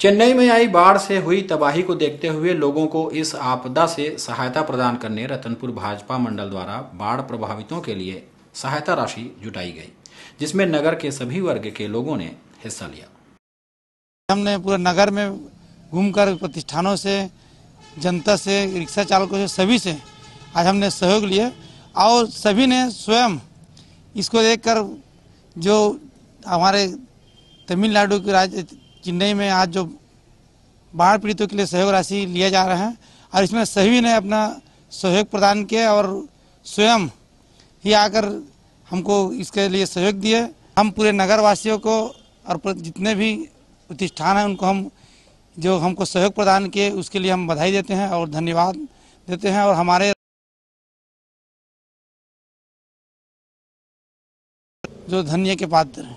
चेन्नई में आई बाढ़ से हुई तबाही को देखते हुए लोगों को इस आपदा से सहायता प्रदान करने रतनपुर भाजपा मंडल द्वारा बाढ़ प्रभावितों के लिए सहायता राशि जुटाई गई जिसमें नगर के सभी वर्ग के लोगों ने हिस्सा लिया हमने पूरे नगर में घूमकर प्रतिष्ठानों से जनता से रिक्शा चालकों से सभी से आज हमने सहयोग लिए और सभी ने स्वयं इसको देखकर जो हमारे तमिलनाडु के राज्य चेन्नई में आज जो बाढ़ पीड़ितों के लिए सहयोग राशि लिया जा रहा है और इसमें सभी ने अपना सहयोग प्रदान किया और स्वयं ही आकर हमको इसके लिए सहयोग दिए हम पूरे नगर वासियों को और जितने भी प्रतिष्ठान हैं उनको हम जो हमको सहयोग प्रदान किए उसके लिए हम बधाई देते हैं और धन्यवाद देते हैं और हमारे जो धन्य के पात्र हैं